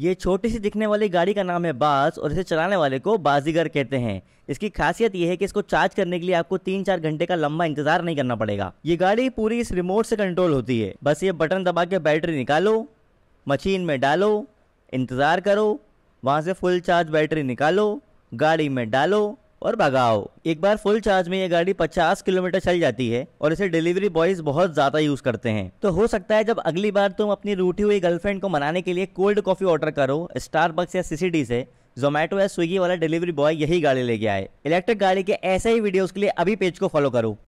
ये छोटी सी दिखने वाली गाड़ी का नाम है बास और इसे चलाने वाले को बाजीगर कहते हैं इसकी खासियत यह है कि इसको चार्ज करने के लिए आपको तीन चार घंटे का लंबा इंतजार नहीं करना पड़ेगा ये गाड़ी पूरी इस रिमोट से कंट्रोल होती है बस ये बटन दबा के बैटरी निकालो मशीन में डालो इंतज़ार करो वहाँ से फुल चार्ज बैटरी निकालो गाड़ी में डालो और भगाओ एक बार फुल चार्ज में ये गाड़ी 50 किलोमीटर चल जाती है और इसे डिलीवरी बॉयज बहुत ज्यादा यूज करते हैं तो हो सकता है जब अगली बार तुम अपनी रूठी हुई गर्लफ्रेंड को मनाने के लिए कोल्ड कॉफी ऑर्डर करो बक्स या सीसीडी से जोमेटो या स्विगी वाला डिलीवरी बॉय यही गाड़ी लेके आए इलेक्ट्रिक गाड़ी के ऐसे ही वीडियो के लिए अभी पेज को फॉलो करो